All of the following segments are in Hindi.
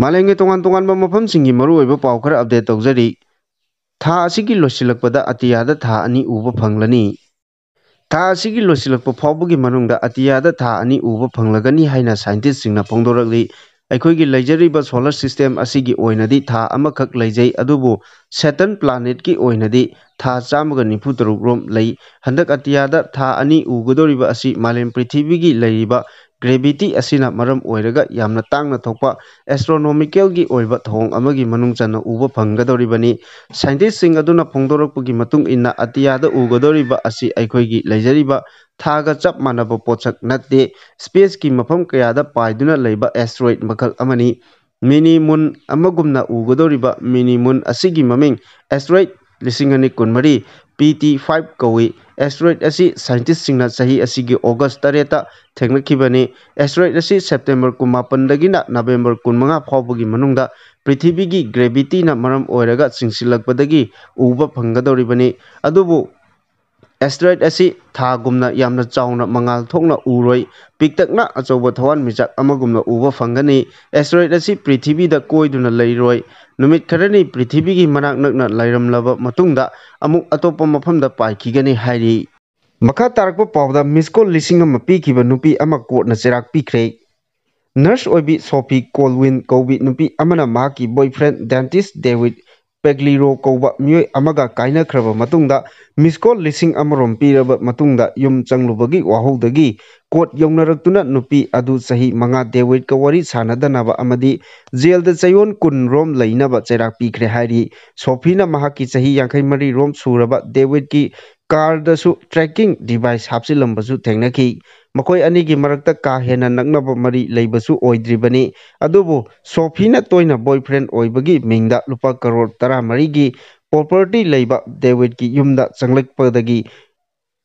ꯃꯥꯂꯦꯝꯒꯤ ꯇꯣꯉꯥꯟ ꯇꯣꯉꯥꯟꯕ ꯃꯐꯝꯁꯤꯡꯒꯤ ꯃꯔꯨꯑꯣꯏꯕ ꯄꯥꯎ ꯈꯔ ꯑꯞꯗꯦꯠ ꯇꯧꯖꯔꯤ ꯊꯥ ꯑꯁꯤꯒꯤ ꯂꯣꯏꯁꯤꯜꯂꯛꯄꯗ ꯑꯇꯤꯌꯥꯗ ꯊꯥ ꯑꯅꯤ ꯎꯕ ꯐꯪꯂꯅꯤ ꯊꯥ ꯑꯁꯤꯒꯤ ꯂꯣꯏꯁꯤꯜꯂꯛꯄ ꯐꯥꯎꯕꯒꯤ ꯃꯅꯨꯡꯗ ꯑꯇꯤꯌꯥꯗ ꯊꯥ ꯑꯅꯤ ꯎꯕ ꯐꯪꯂꯒꯅꯤ ꯍꯥꯏꯅ ꯁꯥꯏꯟꯇꯤꯁꯁꯤꯡꯅ ꯐꯣꯡꯗꯣꯔꯛꯂꯤ ꯑꯩꯈꯣꯏꯒꯤ ꯂꯩꯖꯔꯤꯕ ꯁꯣꯂꯔ ꯁꯤꯁꯇꯦꯝ ꯑꯁꯤꯒꯤ ꯑꯣꯏꯅꯗꯤ ꯊꯥ ꯑꯃꯈꯛ ꯂꯩꯖꯩ ꯑꯗꯨꯕꯨ ꯁꯦꯇꯟ ꯄ꯭ꯂꯥꯅꯦꯠꯀꯤ ꯑꯣꯏꯅꯗꯤ ꯊꯥ ꯆꯥꯝꯃꯒ ꯅꯤꯐꯨ ꯇꯔꯨꯛ ꯔꯣꯝ ꯂꯩ ꯍꯟꯗꯛ ꯑꯇꯤꯌꯥꯗ ꯊꯥ ꯑꯅꯤ ꯎꯒꯗꯧꯔꯤꯕ ꯑꯁꯤ ꯃꯥꯂꯦꯝ ꯄ꯭ꯔꯤꯊꯤꯕꯤꯒꯤ ꯂꯩꯔꯤꯕ ꯒ꯭ꯔꯦꯚꯤꯇꯤ ꯑꯁꯤꯅ ꯃꯔꯝ ꯑꯣꯏꯔꯒ ꯌꯥꯝꯅ ꯇꯥꯡꯅ ꯊꯣꯛꯄ ꯑꯦꯁꯇ꯭ꯔꯣꯅꯣꯃꯤꯀꯦꯜꯒꯤ ꯑꯣꯏꯕ ꯊꯧꯑꯣꯡ ꯑꯃꯒꯤ ꯃꯅꯨꯡ ꯆꯟꯅ ꯎꯕ ꯐꯪꯒꯗꯧꯔꯤꯕꯅꯤ ꯁꯥꯏꯟꯇꯤꯁꯁꯤꯡ ꯑꯗꯨꯅ ꯐꯣꯡꯗꯣꯔꯛꯄꯒꯤ ꯃꯇꯨꯡ ꯏꯟꯅ ꯑꯇꯤꯌꯥꯗ ꯎꯒꯗꯧꯔꯤꯕ ꯑꯁꯤ ꯑꯩꯈꯣꯏꯒꯤ ꯂꯩꯖꯔꯤꯕ ꯊꯥꯒ ꯆꯞ ꯃꯥꯟꯅꯕ ꯄꯣꯠꯁꯛ ꯅꯠꯇꯦ ꯁ꯭ꯄꯦꯁꯀꯤ ꯃꯐꯝ ꯀꯌꯥꯗ ꯄꯥꯏꯗꯨꯅ ꯂꯩꯕ ꯑꯦꯁꯇ꯭ꯔꯣꯏꯗ ꯃꯈꯜ ꯑꯃꯅꯤ ꯃꯤꯅꯤ ꯃꯨꯟ ꯑꯃꯒꯨꯝꯅ ꯎꯒꯗꯧꯔꯤꯕ ꯃꯤꯅꯤ ꯃꯨꯟ ꯑꯁꯤꯒꯤ ꯃꯃꯤꯡ ꯑꯦꯁꯇ꯭ꯔꯣꯏꯗ ਲਿਸਿੰਗ ਅਨੀ ਕੁਨਮਰੀ PT5 ਕੋਈ ਐਸਟ੍ਰੋਇਡ ਅਸੀ ਸਾਇੰਟਿਸਟ ਸਿੰਗ ਨਾ ਸਹੀ ਅਸੀ ਗੀ ਔਗਸਟ 3 ਤਾ ਥੇਗਨੇ ਕੀਬਨੀ ਐਸਟ੍ਰੋਇਡ ਅਸੀ ਸੈਪਟੈਂਬਰ ਕੁ ਮਾਪਨ ਲਗੀ ਨਾ ਨਵੰਬਰ ਕੁ ਮੰਗਾ ਫੋਬੋ ਗੀ ਮਨੁੰਗ ਦਾ ਪ੍ਰਿਥਵੀ ਗੀ ਗ੍ਰੇਵਿਟੀ ਨਾ ਮਰਮ ਔਰਗਾ ਸਿੰਗ ਸਿਲਗ ਬਦਗੀ ਉਬ ਫੰਗਾ ਦੋਰੀ ਬਨੀ ਅਦੁਬੋ ꯑꯦꯁꯇꯦꯔꯣꯏꯗ ꯑꯁꯤ ꯊꯥꯒꯨꯝꯅ ꯌꯥꯝꯅ ꯆꯥꯎꯅ ꯃꯉꯥꯜ ꯊꯣꯛꯅ ꯎꯔꯣꯏ ꯄꯤꯛꯇꯛꯅ ꯑꯆꯧꯕ ꯊꯋꯥꯟꯃꯤꯆꯥꯛ ꯑꯃꯒꯨꯝꯅ ꯎꯕ ꯐꯪꯒꯅꯤ ꯑꯦꯁꯇꯦꯔꯣꯏꯗ ꯑꯁꯤ ꯄ꯭ꯔꯤꯊꯤꯕꯤꯗ ꯀꯣꯏꯗꯨꯅ ꯂꯩꯔꯣꯏ ꯅꯨꯃꯤꯠ ꯈꯔꯅꯤ ꯄ꯭ꯔꯤꯊꯤꯕꯤꯒꯤ ꯃꯅꯥꯛ ꯅꯛꯅ ꯂꯩꯔꯝꯂꯕ ꯃꯇꯨꯡꯗ ꯑꯃꯨꯛ ꯑꯇꯣꯞꯄ ꯃꯐꯝꯗ ꯄꯥꯏꯈꯤꯒꯅꯤ ꯍꯥꯏꯔꯤ ꯃꯈꯥ ꯇꯥꯔꯛꯄ ꯄꯥꯎꯗ ꯃꯤꯁꯀꯣꯜ ꯂꯤꯁꯤꯡ ꯑꯃ ꯄꯤꯈꯤꯕ ꯅꯨꯄꯤ ꯑꯃ ꯀꯣꯔꯠꯅ ꯆꯩꯔꯥꯛ ꯄꯤꯈ꯭ꯔꯦ ꯅꯔꯁ ꯑꯣꯏꯕꯤ ꯁꯣꯐꯤ ꯀꯣꯜꯋꯤꯟ ꯀꯧꯕꯤ ꯅꯨꯄꯤ ꯑꯃꯅ ꯃꯍꯥꯛꯀꯤ ꯕꯣꯏꯐ꯭ꯔꯦꯟ ꯗꯦꯟꯇꯤꯁ ꯗꯦꯋꯤꯗ ꯄꯦꯒ꯭ꯂꯤꯔꯣ ꯀꯧꯕ ꯃꯤꯑꯣꯏ ꯑꯃꯒ ꯀꯥꯏꯅꯈ꯭ꯔꯕ ꯃꯇꯨꯡꯗ ꯃꯤꯁꯀꯣꯜ ꯂꯤꯁꯤꯡ ꯑꯃꯔꯣꯝ ꯄꯤꯔꯕ ꯃꯇꯨꯡꯗ ꯌꯨꯝ ꯆꯪꯂꯨꯕꯒꯤ ꯋꯥꯍꯧꯗꯒꯤ ꯀꯣꯔꯠ ꯌꯧꯅꯔꯛꯇꯨꯅ ꯅꯨꯄꯤ ꯑꯗꯨ ꯆꯍꯤ ꯃꯉꯥ ꯗꯦꯋꯤꯠꯀ ꯋꯥꯔꯤ ꯁꯥꯅꯗꯅꯕ ꯑꯃꯗꯤ ꯖꯦꯜꯗ ꯆꯌꯣꯜ ꯀꯨꯟ ꯔꯣꯝ ꯂꯩꯅꯕ ꯆꯩꯔꯥꯛ ꯄꯤꯈ꯭ꯔꯦ ꯍꯥꯏꯔꯤ ꯁꯣꯐꯤꯅ ꯃꯍꯥꯛꯀꯤ ꯆꯍꯤ ꯌꯥꯡꯈꯩ ꯃꯔꯤ ꯔꯣꯝ ꯁꯨꯔꯕ ꯗꯦꯋꯤꯠꯀꯤ ट्रैकिंग डिवाइस हापसीलू थी मकई अनी मरक्त का हेन नक्न मरीब्रीबी सोफी तोयन बॉयफ्रेंड लुप करोड़ तरह मरी प्रोपर्टी लेब डेविड की यूद चलपी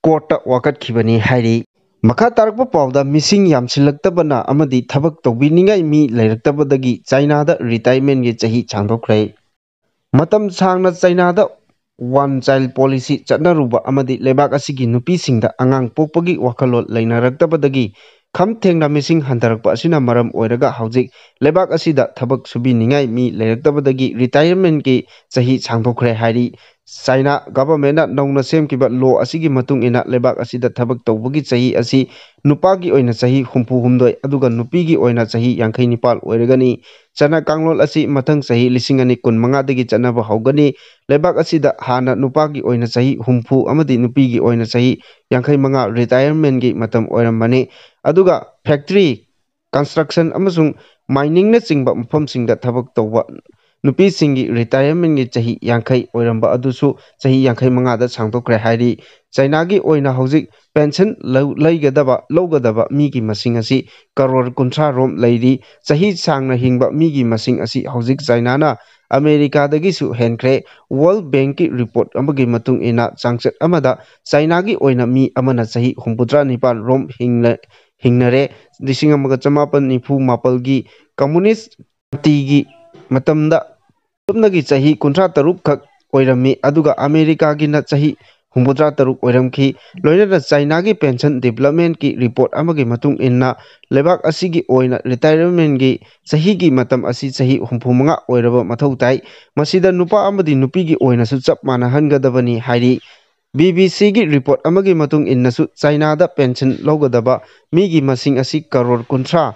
कोर्ट वाकटिबी मखा तारक पाद मिशी थबक तौनी चाइना रिटायरमेंट की चाह चाइना wan child policy ꯆꯠꯅꯔꯨꯕ ꯑꯃꯗꯤ ꯂꯩꯕꯥꯛ ꯑꯁꯤꯒꯤ ꯅꯨꯄꯤꯁꯤꯡꯗ ꯑꯉꯥꯡ ꯄꯣꯛꯄꯒꯤ ꯋꯥꯈꯜꯂꯣꯟ ꯂꯩꯅꯔꯛꯇꯕꯗꯒꯤ kham thengna mising hantarakpa asina maram oiraga haujik lebak asida thabak subi ningai mi leiraktabadagi retirement ki chahi changthokre hairi china government na nongna semkiba law asigi matung ina lebak asida thabak tawbagi chahi asi nupagi oina chahi humpu humdoi aduga nupigi oina chahi yankhai nipal oiragani chana kanglol asi mathang chahi lisingani kun manga dagi chanaba haugani lebak asida hana nupagi oina chahi humpu amadi nupigi oina chahi yankhai manga retirement gi matam oiramani ꯑꯗꯨꯒ ꯐꯦꯛꯇ꯭ꯔꯤ ꯀꯟꯁꯇ꯭ꯔꯛꯁꯟ ꯑꯃꯁꯨꯡ ꯃꯥꯏꯅꯤꯡꯅꯆꯤꯡꯕ ꯃꯐꯝꯁꯤꯡꯗ ꯊꯕꯛ ꯇꯧꯕ ꯅꯨꯄꯤꯁꯤꯡꯒꯤ ꯔꯤꯇꯥꯌꯔꯃꯦꯟꯒꯤ ꯆꯍꯤ ꯌꯥꯡꯈꯩ ꯑꯣꯏꯔꯝꯕ ꯑꯗꯨꯁꯨ ꯆꯍꯤ ꯌꯥꯡꯈꯩ ꯃꯉꯥꯗ ꯁꯥꯡꯗꯣꯛꯈ꯭ꯔꯦ ꯍꯥꯏꯔꯤ ꯆꯩꯅꯥꯒꯤ ꯑꯣꯏꯅ ꯍꯧꯖꯤꯛ ꯄꯦꯟꯁꯟ ꯂꯩꯒꯗꯕ ꯂꯧꯒꯗꯕ ꯃꯤꯒꯤ ꯃꯁꯤꯡ ꯑꯁꯤ ꯀꯔꯣꯔ ꯀꯨꯟꯊ꯭ꯔꯥꯔꯣꯝ ꯂꯩꯔꯤ ꯆꯍꯤ ꯁꯥꯡꯅ ꯍꯤꯡꯕ ꯃꯤꯒꯤ ꯃꯁꯤꯡ ꯑꯁꯤ ꯍꯧꯖꯤꯛ ꯆꯥꯏꯅꯥꯅ ꯑꯃꯦꯔꯤꯀꯥꯗꯒꯤꯁꯨ ꯍꯦꯟꯈ꯭ꯔꯦ ꯋꯥꯔꯜ ꯕꯦꯡꯛꯀꯤ ꯔꯤꯄꯣꯔꯠ ꯑꯃꯒꯤ ꯃꯇꯨꯡ ꯏꯟꯅ ꯆꯥꯡꯆꯠ ꯑꯃꯗ ꯆꯥꯏꯅꯥꯒꯤ ꯑꯣꯏꯅ ꯃꯤ ꯑꯃꯅ ꯆꯍꯤ ꯍꯨꯝꯐꯨꯇꯔꯥ ꯅꯤꯄꯥꯜ ꯔꯣꯝ ꯍꯤꯡꯅ हिंगे लिशिंग चमापन मापल की कम्युनिस्टी की चाह कुंथ्रा तरुखक अमेरिका की न चाह हूँद्रा तरुक चाइना की पेंशन डेवलपमेंट की रिपोर्ट लेकिन रिटायरमेंट की चाह की मंगा हो मौत नुप की चप मानगदी ꯕꯤ ꯕꯤ ꯁꯤꯒꯤ ꯔꯤꯄꯣꯔꯠ ꯑꯃꯒꯤ ꯃꯇꯨꯡ ꯏꯟꯅꯁꯨ ꯆꯥꯏꯅꯥꯗ ꯄꯦꯟꯁꯟ ꯂꯧꯒꯗꯕ ꯃꯤꯒꯤ ꯃꯁꯤꯡ ꯑꯁꯤ ꯀꯔꯣꯔ ꯀꯨꯟꯊ꯭ꯔꯥ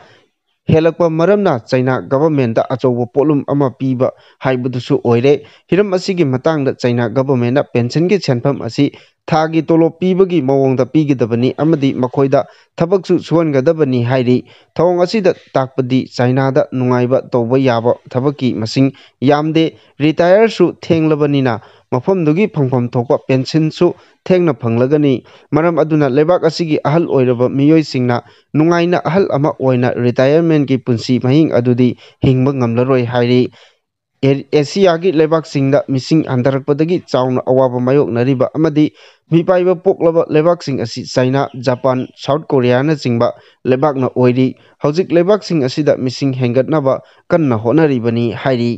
ꯍꯦꯜꯂꯛꯄ ꯃꯔꯝꯅ ꯆꯥꯏꯅꯥ ꯒꯚꯔꯟꯃꯦꯟꯠꯗ ꯑꯆꯧꯕ ꯄꯣꯠꯂꯨꯝ ꯑꯃ ꯄꯤꯕ ꯍꯥꯏꯕꯗꯨꯁꯨ ꯑꯣꯏꯔꯦ ꯍꯤꯔꯝ ꯑꯁꯤꯒꯤ ꯃꯇꯥꯡꯗ ꯆꯥꯏꯅꯥ ꯒꯚꯔꯟꯃꯦꯟꯠꯅ ꯄꯦꯟꯁꯟꯒꯤ ꯁꯦꯟꯐꯝ ꯑꯁꯤ ꯊꯥꯒꯤ ꯇꯣꯂꯣꯞ ꯄꯤꯕꯒꯤ ꯃꯑꯣꯡꯗ ꯄꯤꯒꯗꯕꯅꯤ ꯑꯃꯗꯤ ꯃꯈꯣꯏꯗ ꯊꯕꯛꯁꯨ ꯁꯨꯍꯟꯒꯗꯕꯅꯤ ꯍꯥꯏꯔꯤ ꯊꯧꯑꯣꯡ ꯑꯁꯤꯗ ꯇꯥꯛꯄꯗꯤ ꯆꯥꯏꯅꯥꯗ ꯅꯨꯡꯉꯥꯏꯕ ꯇꯧꯕ ꯌꯥꯕ ꯊꯕꯛꯀꯤ ꯃꯁꯤꯡ ꯌꯥꯝꯗꯦ ꯔꯤꯇꯥꯌꯔꯁꯨ ꯊꯦꯡꯂꯕꯅꯤꯅ ꯃꯐꯝꯗꯨꯒꯤ ꯐꯪꯐꯝ ꯊꯣꯛꯄ ꯄꯦꯟꯁꯤꯟꯁꯨ ꯊꯦꯡꯅ ꯐꯪꯂꯒꯅꯤ ꯃꯔꯝ ꯑꯗꯨꯅ ꯂꯩꯕꯥꯛ ꯑꯁꯤꯒꯤ ꯑꯍꯜ ꯑꯣꯏꯔꯕ ꯃꯤꯑꯣꯏꯁꯤꯡꯅ ꯅꯨꯡꯉꯥꯏꯅ ꯑꯍꯜ ꯑꯃ ꯑꯣꯏꯅ ꯔꯤꯇꯥꯌꯔꯃꯦꯟꯒꯤ ꯄꯨꯟꯁꯤ ꯃꯍꯤꯡ ꯑꯗꯨꯗꯤ ꯍꯤꯡꯕ ꯉꯝꯂꯔꯣꯏ ꯍꯥꯏꯔꯤ ꯑꯦꯁꯤꯌꯥꯒꯤ ꯂꯩꯕꯥꯛꯁꯤꯡꯗ ꯃꯤꯁꯤꯡ ꯍꯟꯊꯔꯛꯄꯗꯒꯤ ꯆꯥꯎꯅ ꯑꯋꯥꯕ ꯃꯥꯌꯣꯛꯅꯔꯤꯕ ꯑꯃꯗꯤ ꯃꯤꯄꯥꯏꯕ ꯄꯣꯛꯂꯕ ꯂꯩꯕꯥꯛꯁꯤꯡ ꯑꯁꯤ ꯆꯥꯏꯅꯥ ꯖꯄꯥꯟ ꯁꯥꯎꯠ ꯀꯣꯔꯤꯌꯥꯅꯆꯤꯡꯕ ꯂꯩꯕꯥꯛꯅ ꯑꯣꯏꯔꯤ ꯍꯧꯖꯤꯛ ꯂꯩꯕꯥꯛꯁꯤꯡ ꯑꯁꯤꯗ ꯃꯤꯁꯤꯡ ꯍꯦꯟꯒꯠꯅꯕ ꯀꯟꯅ ꯍꯣꯠꯅꯔꯤꯕꯅꯤ ꯍꯥꯏꯔꯤ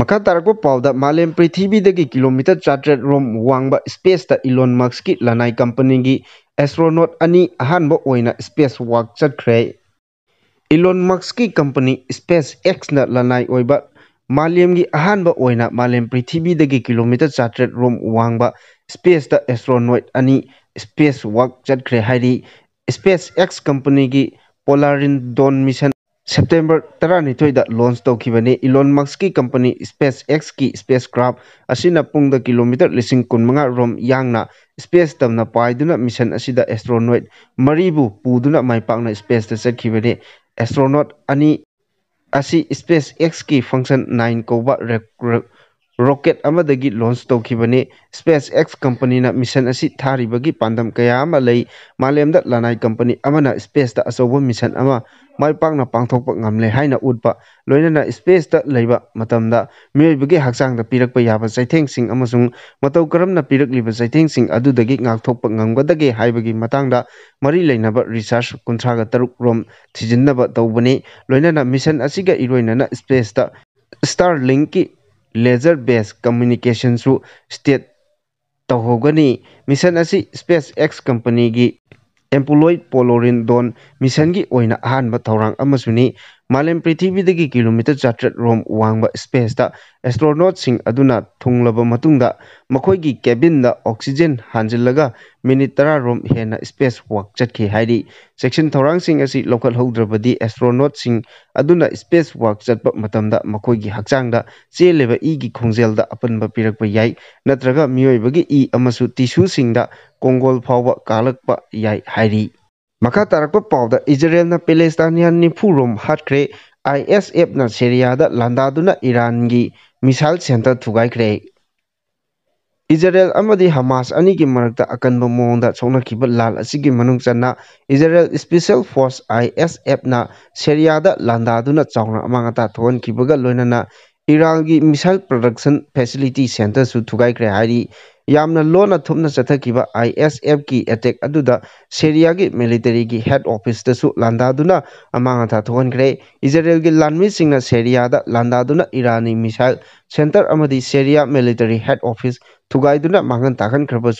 ꯃꯈꯥ ꯇꯥꯔꯛꯄ ꯄꯥꯎꯗ ꯃꯥꯂꯦꯝ ꯄ꯭ꯔꯤꯊꯤꯕꯤꯗꯒꯤ ꯀꯤꯂꯣꯃꯤꯇꯔ ꯆꯥꯇ꯭ꯔꯦꯠ ꯔꯣꯝ ꯋꯥꯡꯕ ꯁ꯭ꯄꯦꯁꯇ ꯏꯂꯣꯟ ꯃꯛꯁꯀꯤ ꯂꯅꯥꯏ ꯀꯝꯄꯅꯤꯒꯤ ꯑꯦꯁꯇ꯭ꯔꯣꯅꯣꯠ ꯑꯅꯤ ꯑꯍꯥꯟꯕ ꯑꯣꯏꯅ ꯁ꯭ꯄꯦꯁ ꯋꯥꯛ ꯆꯠꯈ꯭ꯔꯦ ꯏꯂꯣꯟ ꯃꯛꯁꯀꯤ ꯀꯝꯄꯅꯤ ꯁ꯭ꯄꯦꯁ ꯑꯦꯛꯁꯅ ꯂꯅꯥꯏ ꯑꯣꯏꯕ मालेम की अहब मालेम पृथ्वी की किलोमीटर चाट्रेट रोम वाब स्पेस एस्ट्रोनोइ अनी स्पेस वर्क चतरे स्पेस एक्स कंपनी की पोलारीन डोन मिशन सेप्टेम्बर तरनीद लॉन्च तौने इलोन मक्स की कंपनी स्पेस एक्स की स्पेस क्राफ्ट पुद किलोमीटर लिंग कुनम रोम यांग स्पेस तम पाईन मिशन एस्ट्रोनोइ मरीबू पुदना माइपा स्पेस चतने एस्ट्रोनोट अनी ꯑꯁꯤ ꯏꯁꯄꯦꯁ ꯑꯦꯛꯁꯀꯤ ꯐꯪꯁꯟ ꯅꯥꯏꯟ ꯀꯧꯕ ꯔꯣꯀꯦꯠ ꯑꯃꯗꯒꯤ ꯂꯣꯟꯆ ꯇꯧꯈꯤꯕꯅꯤ ꯁ꯭ꯄꯦꯁ ꯑꯦꯛꯁ ꯀꯝꯄꯅꯤꯅ ꯃꯤꯁꯟ ꯑꯁꯤ ꯊꯥꯔꯤꯕꯒꯤ ꯄꯥꯟꯗꯝ ꯀꯌꯥ ꯑꯃ ꯂꯩ ꯃꯥꯂꯦꯝꯗ ꯂꯅꯥꯏ ꯀꯝꯄꯅꯤ ꯑꯃꯅ ꯁ꯭ꯄꯦꯁꯇ ꯑꯆꯧꯕ ꯃꯤꯁꯟ ꯑꯃ ꯃꯥꯏ ꯄꯥꯛꯅ ꯄꯥꯡꯊꯣꯛꯄ ꯉꯝꯂꯦ ꯍꯥꯏꯅ ꯎꯠꯄ ꯂꯣꯏꯅꯅ ꯁ꯭ꯄꯦꯁꯇ ꯂꯩꯕ ꯃꯇꯝꯗ ꯃꯤꯑꯣꯏꯕꯒꯤ ꯍꯛꯆꯥꯡꯗ ꯄꯤꯔꯛꯄ ꯌꯥꯕ ꯆꯩꯊꯦꯡꯁꯤꯡ ꯑꯃꯁꯨꯡ ꯃꯇꯧ ꯀꯔꯝꯅ ꯄꯤꯔꯛꯂꯤꯕ ꯆꯩꯊꯦꯡꯁꯤꯡ ꯑꯗꯨꯗꯒꯤ ꯉꯥꯛꯊꯣꯛꯄ ꯉꯝꯒꯗꯒꯦ ꯍꯥꯏꯕꯒꯤ ꯃꯇꯥꯡꯗ ꯃꯔꯤ ꯂꯩꯅꯕ ꯔꯤꯁꯥꯔꯁ ꯀꯨꯟꯊ꯭ꯔꯥꯒ ꯇꯔꯨꯛ ꯔꯣꯝ ꯊꯤꯖꯤꯟꯅꯕ ꯇꯧꯕꯅꯤ ꯂꯣꯏꯅꯅ ꯃꯤꯁꯟ ꯑꯁꯤꯒ ꯏꯔꯣꯏꯅꯅ ꯁ꯭ꯄꯦꯁꯇ ꯁ꯭ꯇꯥꯔꯂꯤꯡꯀꯤ लेजर बेस कम्युनिकेशन स्टेट तौगनी मिशन असि स्पेस एक्स कंपनी की एम्पलोय पोलोरिन दोन मिशन की अहम तौर मालम पृथ्वी की किलोमीटर चाट रोम वाब स्पेस एस्ट्रोनोट की कैबिन ऑक्सीजन हाजिल मिनट तरह रोम हेन स्पेस वाक चटे है सेक्शन थोर से लौटलौद्रबी एस्ट्रोनोट स्पेस वाक चम की हक्चंग चेल की अपन पीरप याई नत्रग मयोब की इमु तीसुद कोंगोल फाव का ꯃꯈꯥ ꯇꯥꯔꯛꯄ ꯄꯥꯎꯗ ꯏꯖꯔꯦꯜꯅ ꯄꯦꯂꯦꯁꯇꯥꯏꯟ ꯅꯤꯐꯨꯔꯣꯝ ꯍꯥꯠꯈ꯭ꯔꯦ ꯑꯥꯏ ꯑꯦꯁ ꯑꯦꯐꯅ ꯁꯤꯔꯤꯌꯥꯗ ꯂꯥꯟꯗꯥꯗꯨꯅ ꯏꯔꯥꯟꯒꯤ ꯃꯤꯁꯥꯏꯜ ꯁꯦꯟꯇꯔ ꯊꯨꯒꯥꯏꯈ꯭ꯔꯦ ꯏꯖꯔꯦꯜ ꯑꯃꯗꯤ ꯍꯃꯥꯁ ꯑꯅꯤꯒꯤ ꯃꯔꯛꯇ ꯑꯀꯟꯕ ꯃꯑꯣꯡꯗ ꯁꯣꯛꯅꯈꯤꯕ ꯂꯥꯟ ꯑꯁꯤꯒꯤ ꯃꯅꯨꯡ ꯆꯟꯅ Israel special forces I S ꯑꯦꯐꯅ ꯁꯤꯔꯤꯌꯥꯗ ꯂꯥꯟꯗꯥꯗꯨꯅ ꯆꯥꯎꯅ ꯑꯃꯥꯡ ꯑꯇꯥ ꯊꯣꯛꯍꯟꯈꯤꯕꯒ ꯂꯣꯏꯅꯅ ꯏꯔꯥꯟꯒꯤ ꯃꯤꯁꯥꯏꯜ ꯄ꯭ꯔꯗꯛꯁꯟ ꯐꯦꯁꯤꯂꯤꯇꯤ ꯁꯦꯟꯇꯔꯁꯨ ꯊꯨꯒꯥꯏꯈ꯭ꯔꯦ ꯍꯥꯏꯔꯤ लोन थम चब आई एस एफ की अटेक सेरिया की मिलीटरी की हेड ऑफिस लांधना अमा हथाथे इजरायल की लाई सेरिया लादा इरानी मिसाइल सेंटर अमी सेरिया मिलीटरी हेड ऑफिस थुगाई मांगन ताखनख्रबू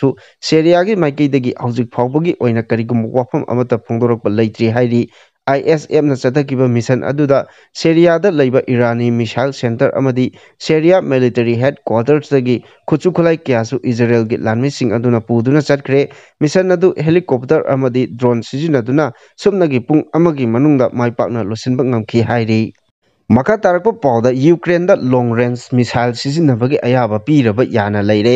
सेरिया की माइकदी हजिक फाबी कहींगम वफम फोदरप लेत्री ꯑꯥꯏ ꯑꯦꯁ ꯑꯦꯐꯅ ꯆꯠꯊꯈꯤꯕ ꯃꯤꯁꯟ ꯑꯗꯨꯗ ꯁꯦꯔꯤꯌꯥꯗ ꯂꯩꯕ ꯏꯔꯥꯅꯤ ꯃꯤꯁꯥꯏꯜ ꯁꯦꯟꯇꯔ ꯑꯃꯗꯤ ꯁꯦꯔꯤꯌꯥ ꯃꯤꯂꯤꯇꯔꯤ ꯍꯦꯗ ꯀ꯭ꯋꯥꯔꯇꯔꯁꯇꯒꯤ ꯈꯨꯠꯁꯨ ꯈꯨꯠꯂꯥꯏ ꯀꯌꯥꯁꯨ ꯏꯖꯔꯦꯜꯒꯤ ꯂꯥꯟꯃꯤꯁꯤꯡ ꯑꯗꯨꯅ ꯄꯨꯗꯨꯅ ꯆꯠꯈ꯭ꯔꯦ ꯃꯤꯁꯟ ꯑꯗꯨ ꯍꯦꯂꯤꯀꯣꯞꯇꯔ ꯑꯃꯗꯤ ꯗ꯭ꯔꯣꯟ ꯁꯤꯖꯤꯟꯅꯗꯨꯅ ꯁꯨꯞꯅꯒꯤ ꯄꯨꯡ ꯑꯃꯒꯤ ꯃꯅꯨꯡꯗ ꯃꯥꯏꯄꯥꯛꯅ ꯂꯣꯏꯁꯤꯟꯕ ꯉꯝꯈꯤ ꯍꯥꯏꯔꯤ ꯃꯈꯥ ꯇꯥꯔꯛꯄ ꯄꯥꯎꯗ ꯌꯨꯀ꯭ꯔꯦꯟꯗ ꯂꯣꯡ ꯔꯦꯟꯖ ꯃꯤꯁꯥꯏꯜ ꯁꯤꯖꯤꯟꯅꯕꯒꯤ ꯑꯌꯥꯕ ꯄꯤꯔꯕ ꯌꯥꯅ ꯂꯩꯔꯦ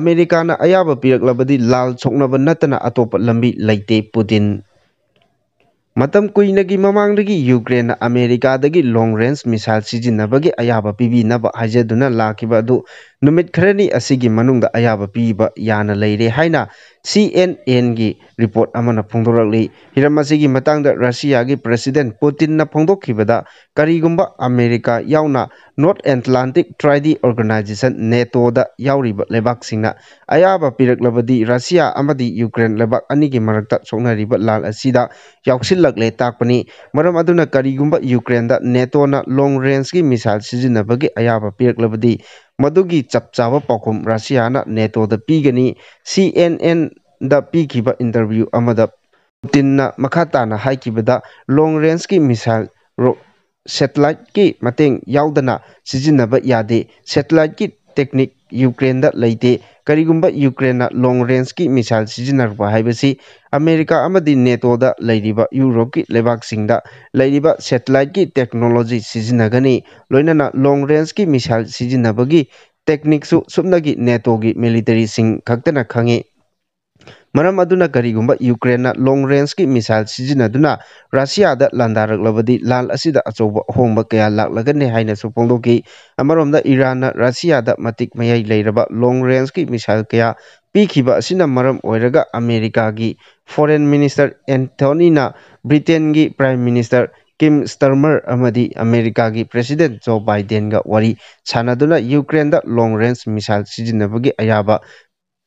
ꯑꯃꯦꯔꯤꯀꯥꯅ ꯑꯌꯥꯕ ꯄꯤꯔꯛꯂꯕꯗꯤ ꯂꯥꯜ ꯁꯣꯛꯅꯕ ꯅꯠꯇꯅ ꯑꯇꯣꯞꯄ ꯂꯝꯕꯤ ꯂꯩꯇꯦ ꯄꯨꯇꯤꯟ ꯃꯇꯝ ꯀꯨꯏꯅꯒꯤ ꯃꯃꯥꯡꯗꯒꯤ ꯌꯨꯀ꯭ꯔꯦꯟꯅ ꯑꯃꯦꯔꯤꯀꯥꯗꯒꯤ ꯂꯣꯡ ꯔꯦꯟꯖ ꯃꯤꯁꯥꯏꯜ ꯁꯤꯖꯤꯟꯅꯕꯒꯤ ꯑꯌꯥꯕ ꯄꯤꯕꯤꯅꯕ ꯍꯥꯏꯖꯗꯨꯅ ꯂꯥꯛꯈꯤꯕ ꯑꯗꯨ ꯅꯨꯃꯤꯠ ꯈꯔꯅꯤ ꯑꯁꯤꯒꯤ ꯃꯅꯨꯡꯗ ꯑꯌꯥꯕ ꯄꯤꯕ ꯌꯥꯅ ꯂꯩꯔꯦ ꯍꯥꯏꯅ ꯁꯤꯑꯦꯟꯑꯦꯟꯒꯤ ꯔꯤꯄꯣꯔꯠ ꯑꯃꯅ ꯐꯣꯡꯗꯣꯔꯛꯂꯤ ꯍꯤꯔꯝ ꯑꯁꯤꯒꯤ ꯃꯇꯥꯡꯗ ꯔꯁꯤꯌꯥꯒꯤ ꯄ꯭ꯔꯁꯤꯗꯦꯟ ꯄꯨꯇꯤꯟꯅ ꯐꯣꯡꯗꯣꯛꯈꯤꯕꯗ ꯀꯔꯤꯒꯨꯝꯕ ꯑꯃꯦꯔꯤꯀꯥ ꯌꯥꯎꯅ ꯅꯣꯔꯠ ꯑꯦꯠꯂꯥꯟꯇꯤꯛ ꯇ꯭ꯔꯥꯏꯗꯤ ꯑꯣꯔꯒꯅꯥꯏꯖꯦꯁꯟ ꯅꯦꯇꯣꯗ ꯌꯥꯎꯔꯤꯕ ꯂꯩꯕꯥꯛꯁꯤꯡꯅ ꯑꯌꯥꯕ ꯄꯤꯔꯛꯂꯕꯗꯤ ꯔꯁꯤꯌꯥ ꯑꯃꯗꯤ ꯌꯨꯀ꯭ꯔꯦꯟ ꯂꯩꯕꯥꯛ ꯑꯅꯤꯒꯤ ꯃꯔꯛꯇ ꯁꯣꯛꯅꯔꯤꯕ ꯂꯥꯟ ꯑꯁꯤꯗ ꯌꯥꯎꯁꯤꯜꯂꯛꯂꯦ ꯇꯥꯛꯄꯅꯤ ꯃꯔꯝ ꯑꯗꯨꯅ ꯀꯔꯤꯒꯨꯝꯕ ꯌꯨꯀ꯭ꯔꯦꯟꯗ ꯅꯦꯇꯣꯅ ꯂꯣꯡ ꯔꯦꯟꯖꯀꯤ ꯃꯤꯁꯥꯏꯜ ꯁꯤꯖꯤꯟꯅꯕꯒꯤ ꯑꯌꯥꯕ ꯄꯤꯔꯛꯂꯕꯗꯤ ꯃꯗꯨꯒꯤ ꯆꯞ ꯆꯥꯕ ꯄꯥꯎꯈꯨꯝ ꯔꯁꯤꯌꯥꯅ ꯅꯦꯇꯣꯗ ꯄꯤꯒꯅꯤ ꯁꯤ ꯑꯦꯟ ꯑꯦꯟꯗ ꯄꯤꯈꯤꯕ ꯏꯟꯇꯔꯚ꯭ꯌꯨ ꯑꯃꯗ ꯄꯨꯇꯤꯟꯅ ꯃꯈꯥ ꯇꯥꯅ ꯍꯥꯏꯈꯤꯕꯗ ꯂꯣꯡ ꯔꯦꯟꯖꯀꯤ ꯃꯤꯁꯥꯏꯜ ꯁꯦꯇꯦꯂꯥꯏꯠꯀꯤ ꯃꯇꯦꯡ ꯌꯥꯎꯗꯅ ꯁꯤꯖꯤꯟꯅꯕ ꯌꯥꯗꯦ ꯁꯦꯇꯦꯂꯥꯏꯠꯀꯤ ꯇꯦꯛꯅꯤꯛ ꯌꯨꯀ꯭ꯔꯦꯟꯗ ꯂꯩꯇꯦ ꯀꯔꯤꯒꯨꯝꯕ ꯌꯨꯀ꯭ꯔꯦꯟꯅ ꯂꯣꯡ ꯔꯦꯟꯖꯀꯤ ꯃꯤꯁꯥꯏꯜ ꯁꯤꯖꯤꯟꯅꯔꯛꯄ ꯍꯥꯏꯕꯁꯤ ꯑꯃꯦꯔꯤꯀꯥ ꯑꯃꯗꯤ ꯅꯦꯇꯣꯗ ꯂꯩꯔꯤꯕ ꯌꯨꯔꯣꯞꯀꯤ ꯂꯩꯕꯥꯛꯁꯤꯡꯗ ꯂꯩꯔꯤꯕ ꯁꯦꯇꯦꯂꯥꯏꯠꯀꯤ ꯇꯦꯛꯅꯣꯂꯣꯖꯤ ꯁꯤꯖꯤꯟꯅꯒꯅꯤ ꯂꯣꯏꯅꯅ ꯂꯣꯡ ꯔꯦꯟꯖꯀꯤ ꯃꯤꯁꯥꯏꯜ ꯁꯤꯖꯤꯟꯅꯕꯒꯤ ꯇꯦꯛꯅꯤꯛꯁꯨ ꯁꯨꯞꯅꯒꯤ ꯅꯦꯇꯣꯒꯤ ꯃꯤꯂꯤꯇꯔꯤꯁꯤꯡ ꯈꯛꯇꯅ ꯈꯪꯏ मरम कहींगुब यूक्रेन लोंग रेंज की मिसाइल सिजन रशियाद लादारकबी लाल अद अचोब अहोब क्या लागने पोंदीम इरान रशियाद मति ले लेब लोंग रेंज की मिसाइल क्या पीब अग अमेरिका की फोरेन मिनीस्टर एंथोनी ब्रिटेन की prime minister Keir Starmer America की प्रेसीडें जो बाइडेंग वरी सानदना यूक्रेन लोंग रेंज मिसाइल सिजन की अयाब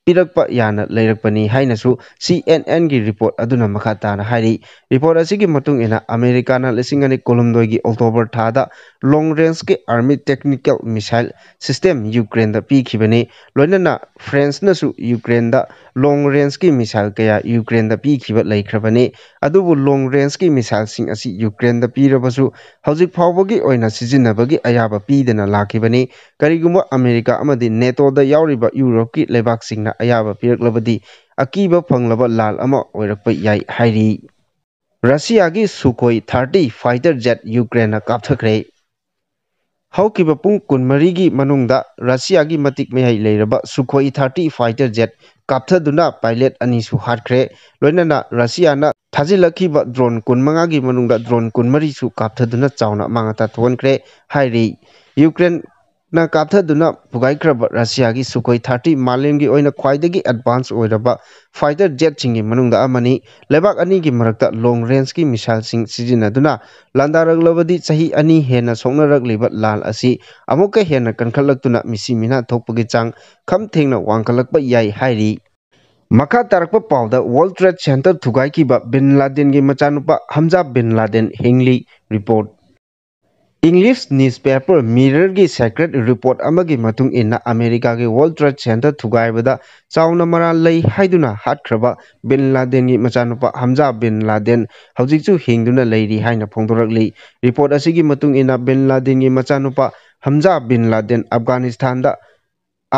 ꯄꯤꯔꯛꯄ ꯌꯥꯅ ꯂꯩꯔꯛꯄꯅꯤ ꯍꯥꯏꯅꯁꯨ ꯁꯤ ꯑꯦꯟ ꯑꯦꯟꯒꯤ ꯔꯤꯄꯣꯔꯠ ꯑꯗꯨꯅ ꯃꯈꯥ ꯇꯥꯅ ꯍꯥꯏꯔꯤ ꯔꯤꯄꯣꯔꯠ ꯑꯁꯤꯒꯤ ꯃꯇꯨꯡ ꯏꯟꯅ ꯑꯃꯦꯔꯤꯀꯥꯅ ꯂꯤꯁꯤꯡ ꯑꯅꯤ ꯀꯨꯟꯍꯨꯝꯗꯣꯏꯒꯤ ꯑꯣꯛꯇꯣꯕꯔ ꯊꯥꯗ ꯂꯣꯡ ꯔꯦꯟꯖꯀꯤ ꯑꯥꯔꯃꯤ ꯇꯦꯛꯅꯤꯀꯦꯜ ꯃꯤꯁꯥꯏꯜ ꯁꯤꯁꯇꯦꯝ ꯌꯨꯀ꯭ꯔꯦꯟꯗ ꯄꯤꯈꯤꯕꯅꯤ ꯂꯣꯏꯅꯅ ꯐ꯭ꯔꯦꯟꯁꯅꯁꯨ ꯌꯨꯀ꯭ꯔꯦꯟꯗ ꯂꯣꯡ ꯔꯦꯟꯖꯀꯤ ꯃꯤꯁꯥꯏꯜ ꯀꯌꯥ ꯌꯨꯀ꯭ꯔꯦꯟꯗ ꯄꯤꯈꯤꯕ ꯂꯩꯈ꯭ꯔꯕꯅꯤ ꯑꯗꯨꯕꯨ ꯂꯣꯡ ꯔꯦꯟꯖꯀꯤ ꯃꯤꯁꯥꯏꯜꯁꯤꯡ ꯑꯁꯤ ꯌꯨꯀ꯭ꯔꯦꯟꯗ ꯄꯤꯔꯕꯁꯨ ꯍꯧꯖꯤꯛ ꯐꯥꯎꯕꯒꯤ ꯑꯣꯏꯅ ꯁꯤꯖꯤꯟꯅꯕꯒꯤ ꯑꯌꯥꯕ ꯄꯤꯗꯅ ꯂꯥꯛꯈꯤꯕꯅꯤ ꯀꯔꯤꯒꯨꯝꯕ ꯑꯃꯦꯔꯤꯀꯥ ꯑꯃꯗꯤ ꯅꯦꯇꯣꯗ ꯌꯥꯎꯔꯤꯕ ꯌꯨꯔꯣꯞꯀꯤ ꯂꯩꯕꯥꯛꯁꯤꯡꯅ ꯀꯌꯥ ꯑꯌꯥꯕ ꯄꯤꯔꯛꯂꯕꯗꯤ ꯑꯀꯤꯕ ꯐꯪꯂꯕ ꯂꯥꯜ ꯑꯃ ꯑꯣꯏꯔꯛꯄ ꯌꯥꯏ ꯍꯥꯏꯔꯤ ꯔꯁꯤꯌꯥꯒꯤ ꯁꯨꯈꯣꯏ ꯊꯥꯔꯇꯤ ꯐꯥꯏꯇꯔ ꯖꯦꯠ ꯌꯨꯀ꯭ꯔꯦꯟꯅ ꯀꯥꯞꯊꯈ꯭ꯔꯦ ꯍꯧꯈꯤꯕ ꯄꯨꯡ ꯀꯨꯟꯃꯔꯤꯒꯤ ꯃꯅꯨꯡꯗ ꯔꯁꯤꯌꯥꯒꯤ ꯃꯇꯤꯛ ꯃꯌꯥꯏ ꯂꯩꯔꯕ ꯁꯨꯈꯣꯏ ꯊꯥꯔꯇꯤ ꯐꯥꯏꯇꯔ ꯖꯦꯠ ꯀꯥꯞꯊꯗꯨꯅ ꯄꯥꯏꯂꯦꯠ ꯑꯅꯤꯁꯨ ꯍꯥꯠꯈ꯭ꯔꯦ ꯂꯣꯏꯅꯅ ꯔꯁꯤꯌꯥꯅ ꯊꯥꯖꯤꯜꯂꯛꯈꯤꯕ ꯗ꯭ꯔꯣꯟ ꯀꯨꯟꯃꯉꯥꯒꯤ ꯃꯅꯨꯡꯗ ꯗ꯭ꯔꯣꯟ ꯀꯨꯟꯃꯔꯤꯁꯨ ꯀꯥꯞꯊꯗꯨꯅ ꯆꯥꯎꯅ ꯑꯃꯥꯡ ꯑꯇꯥ ꯊꯣꯛꯍꯟꯈ꯭ꯔꯦ ꯍꯥꯏꯔꯤ ꯌꯨꯀ꯭ꯔꯦꯟ ꯅ ꯀꯥꯞꯊꯗꯨꯅ ꯄꯨꯒꯥꯏꯈ꯭ꯔꯕ ꯔꯁꯤꯌꯥꯒꯤ ꯁꯨꯈꯣꯏ ꯊꯥꯔꯇꯤ ꯃꯥꯂꯦꯝꯒꯤ ꯑꯣꯏꯅ ꯈ꯭ꯋꯥꯏꯗꯒꯤ ꯑꯦꯗꯚꯥꯟꯁ ꯑꯣꯏꯔꯕ ꯐꯥꯏꯇꯔ ꯖꯦꯠꯁꯤꯡꯒꯤ ꯃꯅꯨꯡꯗ ꯑꯃꯅꯤ ꯂꯩꯕꯥꯛ ꯑꯅꯤꯒꯤ ꯃꯔꯛꯇ ꯂꯣꯡ ꯔꯦꯟꯖꯀꯤ ꯃꯤꯁꯥꯏꯜꯁꯤꯡ ꯁꯤꯖꯤꯟꯅꯗꯨꯅ ꯂꯥꯟꯗꯥꯔꯛꯂꯕꯗꯤ ꯆꯍꯤ ꯑꯅꯤ ꯍꯦꯟꯅ ꯁꯣꯛꯅꯔꯛꯂꯤꯕ ꯂꯥꯟ ꯑꯁꯤ ꯑꯃꯨꯛꯀ ꯍꯦꯟꯅ ꯀꯟꯈꯠꯂꯛꯇꯨꯅ ꯃꯤꯁꯤ ꯃꯤꯅꯥ ꯊꯣꯛꯄꯒꯤ ꯆꯥꯡ ꯈꯝ ꯊꯦꯡꯅ ꯋꯥꯡꯈꯠꯂꯛꯄ ꯌꯥꯏ ꯍꯥꯏꯔꯤ ꯃꯈꯥ ꯇꯥꯔꯛꯄ ꯄꯥꯎꯗ ꯋꯥꯔꯜ ꯇ꯭ꯔꯦꯗ ꯁꯦꯟꯇꯔ ꯊꯨꯒꯥꯏꯈꯤꯕ ꯕꯤꯟ ꯂꯥꯗꯦꯟꯒꯤ ꯃꯆꯥꯅꯨꯄꯥ ꯍꯝꯖꯥ ꯕꯤꯟ ꯂꯥꯗꯦꯟ ꯍꯤꯡꯂꯤ ꯔꯤꯄꯣꯔꯠ ꯏꯪꯂꯤꯁ ꯅ꯭ꯌꯨꯁꯄꯦꯄꯔ ꯃꯤꯔꯔꯒꯤ ꯁꯦꯀ꯭ꯔꯦꯠ ꯔꯤꯄꯣꯔꯠ ꯑꯃꯒꯤ ꯃꯇꯨꯡ ꯏꯟꯅ ꯑꯃꯦꯔꯤꯀꯥꯒꯤ ꯋꯥꯔꯜ ꯇ꯭ꯔꯦꯗ ꯁꯦꯟꯇꯔ ꯊꯨꯒꯥꯏꯕꯗ ꯆꯥꯎꯅ ꯃꯔꯥꯜ ꯂꯩ ꯍꯥꯏꯗꯨꯅ ꯍꯥꯠꯈ꯭ꯔꯕ ꯕꯤꯟ ꯂꯥꯗꯦꯟꯒꯤ ꯃꯆꯥꯅꯨꯄꯥ ꯍꯝꯖꯥ ꯕꯤꯟ ꯂꯥꯗꯦꯟ ꯍꯧꯖꯤꯛꯁꯨ ꯍꯤꯡꯗꯨꯅ ꯂꯩꯔꯤ ꯍꯥꯏꯅ ꯐꯣꯡꯗꯣꯔꯛꯂꯤ ꯔꯤꯄꯣꯔꯠ ꯑꯁꯤꯒꯤ ꯃꯇꯨꯡ ꯏꯟꯅ ꯕꯤꯟ ꯂꯥꯗꯦꯟꯒꯤ ꯃꯆꯥꯅꯨꯄꯥ ꯍꯝꯖꯥ ꯕꯤꯟ ꯂꯥꯗꯦꯟ ꯑꯐꯒꯥꯅꯤꯁꯇꯥꯟꯗ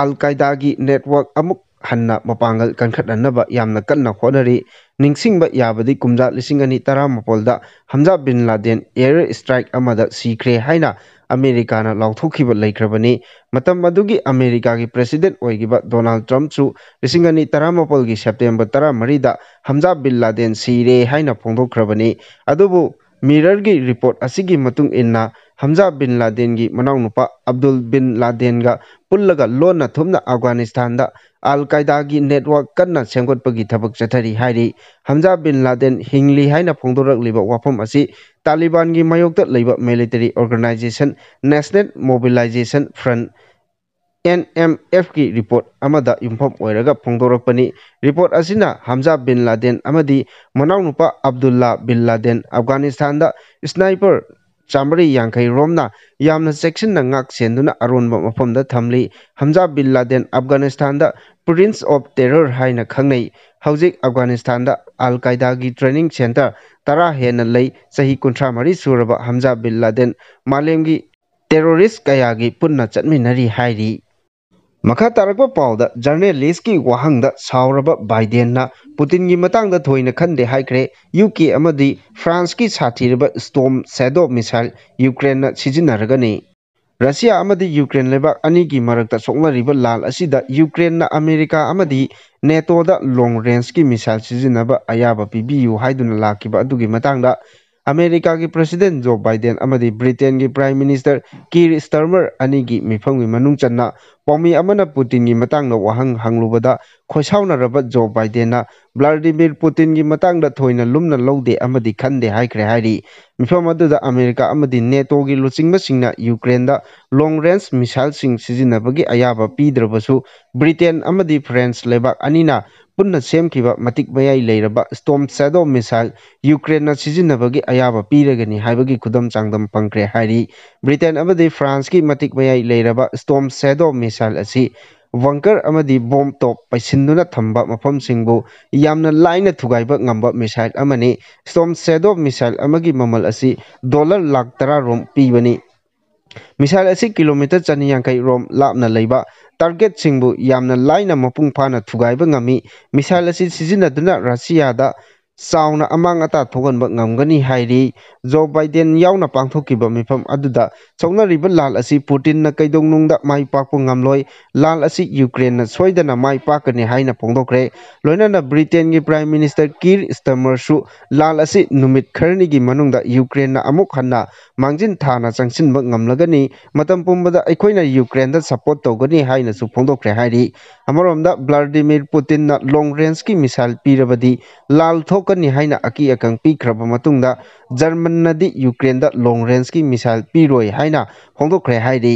ꯑꯜ ꯀꯥꯏꯗꯥꯒꯤ ꯅꯦꯠꯋꯥꯔꯛ ꯑꯃꯨꯛ ꯍꯟꯅ ꯃꯄꯥꯡꯒꯜ ꯀꯟꯈꯠꯍꯟꯅꯕ ꯌꯥꯝꯅ ꯀꯟꯅ ꯍꯣꯠꯅꯔꯤ ꯅꯤꯡꯁꯤꯡꯕ ꯌꯥꯕꯗꯤ ꯀꯨꯝꯖꯥ ꯂꯤꯁꯤꯡ ꯑꯅꯤ ꯇꯔꯥꯃꯥꯄꯜꯗ Hamza bin Laden air strike ꯑꯃꯗ ꯁꯤꯈ꯭ꯔꯦ ꯍꯥꯏꯅ ꯑꯃꯦꯔꯤꯀꯥꯅ ꯂꯥꯎꯊꯣꯛꯈꯤꯕ ꯂꯩꯈ꯭ꯔꯕꯅꯤ ꯃꯇꯝ ꯑꯗꯨꯒꯤ ꯑꯃꯦꯔꯤꯀꯥꯒꯤ ꯄ꯭ꯔꯁꯤꯗꯦꯟ ꯑꯣꯏꯈꯤꯕ ꯗꯣꯅꯥꯜ ꯇ꯭ꯔꯝꯞꯁꯨ ꯂꯤꯁꯤꯡ ꯑꯅꯤ ꯇꯔꯥꯃꯥꯄꯜꯒꯤ ꯁꯦꯞꯇꯦꯝꯕꯔ ꯇꯔꯥꯃꯔꯤꯗ ꯍꯝꯖꯥ ꯕꯤꯟ ꯂꯥꯗꯦꯟ ꯁꯤꯔꯦ ꯍꯥꯏꯅ ꯐꯣꯡꯗꯣꯛꯈ꯭ꯔꯕꯅꯤ ꯑꯗꯨꯕꯨ ꯃꯤꯔꯔꯒꯤ ꯔꯤꯄꯣꯔꯠ ꯑꯁꯤꯒꯤ ꯃꯇꯨꯡ ꯏꯟꯅ ꯍꯝꯖꯥ ꯕꯤꯟ ꯂꯥꯗꯦꯟꯒꯤ ꯃꯅꯥꯎꯅꯨꯄꯥ ꯑꯕꯗꯨꯜ ꯕꯤꯟ ꯂꯥꯗꯦꯟꯒ ꯄꯨꯜꯂꯒ ꯂꯣꯟꯅ ꯊꯨꯝꯅ ꯑꯐꯒꯥꯅꯤꯁꯇꯥꯟꯗ ꯑꯜ ꯀꯥꯏꯗꯥꯒꯤ ꯅꯦꯠꯋꯥꯔꯛ ꯀꯟꯅ ꯁꯦꯝꯒꯠꯄꯒꯤ ꯊꯕꯛ ꯆꯠꯊꯔꯤ ꯍꯥꯏꯔꯤ ꯍꯝꯖꯥ ꯕꯤꯟ ꯂꯥꯗꯦꯟ ꯍꯤꯡꯂꯤ ꯍꯥꯏꯅ ꯐꯣꯡꯗꯣꯔꯛꯂꯤꯕ ꯋꯥꯐꯝ ꯑꯁꯤ ꯇꯥꯂꯤꯕꯥꯟꯒꯤ ꯃꯥꯌꯣꯛꯇ ꯂꯩꯕ military organisation national mobilisation front N M ꯑꯦꯐꯀꯤ ꯔꯤꯄꯣꯔꯠ ꯑꯃꯗ ꯌꯨꯝꯐꯝ ꯑꯣꯏꯔꯒ ꯐꯣꯡꯗꯣꯔꯛꯄꯅꯤ ꯔꯤꯄꯣꯔꯠ ꯑꯁꯤꯅ ꯍꯝꯖꯥ ꯕꯤꯟ ꯂꯥꯗꯦꯟ ꯑꯃꯗꯤ ꯃꯅꯥꯎꯅꯨꯄꯥ ꯑꯕꯗꯨꯜꯂꯥ ꯕꯤꯟ ꯂꯥꯗꯦꯟ ꯑꯐꯒꯥꯅꯤꯁꯇꯥꯟꯗ ꯁ꯭ꯅꯥꯏꯄꯔ ꯆꯥꯝꯃꯔꯤ ꯌꯥꯡꯈꯩ ꯔꯣꯝꯅ ꯌꯥꯝꯅ ꯆꯦꯛꯁꯤꯟꯅ ꯉꯥꯛ ꯁꯦꯟꯗꯨꯅ ꯑꯔꯣꯟꯕ ꯃꯐꯝꯗ ꯊꯝꯂꯤ ꯍꯝꯖꯥ ꯕꯤꯟ ꯂꯥꯗꯦꯟ ꯑꯐꯒꯥꯅꯤꯁꯇꯥꯟꯗ ꯄ꯭ꯔꯤꯟꯁ ꯑꯣꯐ ꯇꯦꯔꯔ ꯍꯥꯏꯅ ꯈꯪꯅꯩ ꯍꯧꯖꯤꯛ ꯑꯐꯒꯥꯅꯤꯁꯇꯥꯟꯗ ꯑꯜ ꯀꯥꯏꯗꯥꯒꯤ ꯇ꯭ꯔꯦꯅꯤꯡ ꯁꯦꯟꯇꯔ ꯇꯔꯥ ꯍꯦꯟꯅ ꯂꯩ ꯆꯍꯤ ꯀꯨꯟꯊ꯭ꯔꯥ ꯃꯔꯤ ꯁꯨꯔꯕ ꯍꯝꯖꯥ ꯕꯤꯟ ꯂꯥꯗꯦꯟ ꯃꯥꯂꯦꯝꯒꯤ ꯇꯦꯔꯣꯔꯤꯁ ꯀꯌꯥꯒꯤ ꯄꯨꯟꯅ ꯆꯠꯃꯤꯟꯅꯔꯤ ꯍꯥꯏꯔꯤ मखा तरक् पाद जर्नेलीस की वहांग सौरब बाइडन पुतिन की मतंग खे हाई यू के फ्रांस की साथीर स्टोम सैडो मिसाइल युक्रेन सिजनरगने रशिया युक्रेन लेबाग अरग सौनरीब लाद यूक्रेन अमेरिका नेटोद लों रेंज की मिसाइल सिजनब अयाब पीबीयू है लाब अमेरिका की प्रेसीडें जो बाइडन ब्रिटेन की प्राइम मिनीस्टर कीर स्टर्मर अफम की मनु चन ꯄꯥꯎꯃꯤ ꯑꯃꯅ ꯄꯨꯇꯤꯟꯒꯤ ꯃꯇꯥꯡꯗ ꯋꯥꯍꯪ ꯍꯪꯂꯨꯕꯗ ꯈꯣꯏꯁꯥꯎꯅꯔꯕ ꯖꯣ ꯕꯥꯏꯗꯦꯟꯅ ꯚ꯭ꯂꯥꯗꯤꯃꯤꯔ ꯄꯨꯇꯤꯟꯒꯤ ꯃꯇꯥꯡꯗ ꯊꯣꯏꯅ ꯂꯨꯝꯅ ꯂꯧꯗꯦ ꯑꯃꯗꯤ ꯈꯟꯗꯦ ꯍꯥꯏꯈ꯭ꯔꯦ ꯍꯥꯏꯔꯤ ꯃꯤꯐꯝ ꯑꯗꯨꯗ ꯑꯃꯦꯔꯤꯀꯥ ꯑꯃꯗꯤ ꯅꯦꯇꯣꯒꯤ ꯂꯨꯆꯤꯡꯕꯁꯤꯡꯅ ꯌꯨꯀ꯭ꯔꯦꯟꯗ ꯂꯣꯡ ꯔꯦꯟꯖ ꯃꯤꯁꯥꯏꯜꯁꯤꯡ ꯁꯤꯖꯤꯟꯅꯕꯒꯤ ꯑꯌꯥꯕ ꯄꯤꯗ꯭ꯔꯕꯁꯨ ꯕ꯭ꯔꯤꯇꯦꯟ ꯑꯃꯗꯤ ꯐ꯭ꯔꯦꯟꯁ ꯂꯩꯕꯥꯛ ꯑꯅꯤꯅ ꯄꯨꯟꯅ ꯁꯦꯝꯈꯤꯕ ꯃꯇꯤꯛ ꯃꯌꯥꯏ ꯂꯩꯔꯕ ꯁ꯭ꯇꯣꯝ ꯁꯦꯗꯣ ꯃꯤꯁꯥꯏꯜ ꯌꯨꯀ꯭ꯔꯦꯟꯅ ꯁꯤꯖꯤꯟꯅꯕꯒꯤ ꯑꯌꯥꯕ ꯄꯤꯔꯒꯅꯤ ꯍꯥꯏꯕꯒꯤ ꯈꯨꯗꯝ ꯆꯥꯡꯗꯝ ꯄꯟꯈ꯭ꯔꯦ ꯍꯥꯏꯔꯤ ब्रिटेन फ्रांस की मटिक मई लेरब Storm Shadow missile bunker bomb टॉप पैसा थम मफमू लाइन थुगैब मिसाइल स्टोम सेडो मिसाइल की ममल डॉलर लाख तरह रोम पीबनी मिसाइल किलोमीटर चनी यांख रोम लाब टारगेट लाइन मपूंग फाने थुगैबी मिसाइल सिजनदन रशियाद ꯆꯥꯎꯅ ꯑꯃꯥꯡ ꯑꯇꯥ ꯊꯣꯛꯍꯟꯕ ꯉꯝꯒꯅꯤ ꯍꯥꯏꯔꯤ ꯖꯣ ꯕꯥꯏꯗꯦꯟ ꯌꯥꯎꯅ ꯄꯥꯡꯊꯣꯛꯈꯤꯕ ꯃꯤꯐꯝ ꯑꯗꯨꯗ ꯁꯣꯛꯅꯔꯤꯕ ꯂꯥꯟ ꯑꯁꯤ ꯄꯨꯇꯤꯟꯅ ꯀꯩꯗꯧꯅꯨꯡꯗ ꯃꯥꯏ ꯄꯥꯛꯄ ꯉꯝꯂꯣꯏ ꯂꯥꯟ ꯑꯁꯤ ꯌꯨꯀ꯭ꯔꯦꯟꯅ ꯁꯣꯏꯗꯅ ꯃꯥꯏ ꯄꯥꯛꯀꯅꯤ ꯍꯥꯏꯅ ꯐꯣꯡꯗꯣꯛꯈ꯭ꯔꯦ ꯂꯣꯏꯅꯅ ꯕ꯭ꯔꯤꯇꯦꯟꯒꯤ ꯄ꯭ꯔꯥꯏꯝ ꯃꯤꯅꯤꯁꯇꯔ ꯀꯤꯔ ꯏꯁꯇꯃꯔꯁꯨ ꯂꯥꯟ ꯑꯁꯤ ꯅꯨꯃꯤꯠ ꯈꯔꯅꯤꯒꯤ ꯃꯅꯨꯡꯗ ꯌꯨꯀ꯭ꯔꯦꯟꯅ ꯑꯃꯨꯛ ꯍꯟꯅ ꯃꯥꯡꯖꯤꯟ ꯊꯥꯅ ꯆꯪꯁꯤꯟꯕ ꯉꯝꯂꯒꯅꯤ ꯃꯇꯝ ꯄꯨꯝꯕꯗ ꯑꯩꯈꯣꯏꯅ ꯌꯨꯀ꯭ꯔꯦꯟꯗ ꯁꯄꯣꯔꯠ ꯇꯧꯒꯅꯤ ꯍꯥꯏꯅꯁꯨ ꯐꯣꯡꯗꯣꯛꯈ꯭ꯔꯦ ꯍꯥꯏꯔꯤ ꯑꯃꯔꯣꯝꯗ ꯚ꯭ꯂꯥꯗꯤꯃꯤꯔ ꯄꯨꯇꯤꯟꯅ ꯂꯣꯡ ꯔꯦꯟꯖꯀꯤ ꯃꯤꯁꯥꯏꯜ ꯄꯤꯔꯕꯗꯤ ꯂꯥꯜ ꯊꯣꯛ ꯊꯣꯛꯀꯅꯤ ꯍꯥꯏꯅ ꯑꯀꯤ ꯑꯈꯪ ꯄꯤꯈ꯭ꯔꯕ ꯃꯇꯨꯡꯗ ꯖꯔꯃꯟꯅꯗꯤ ꯌꯨꯀ꯭ꯔꯦꯟꯗ ꯂꯣꯡ ꯔꯦꯟꯖꯀꯤ ꯃꯤꯁꯥꯏꯜ ꯄꯤꯔꯣꯏ ꯍꯥꯏꯅ ꯐꯣꯡꯗꯣꯛꯈ꯭ꯔꯦ ꯍꯥꯏꯔꯤ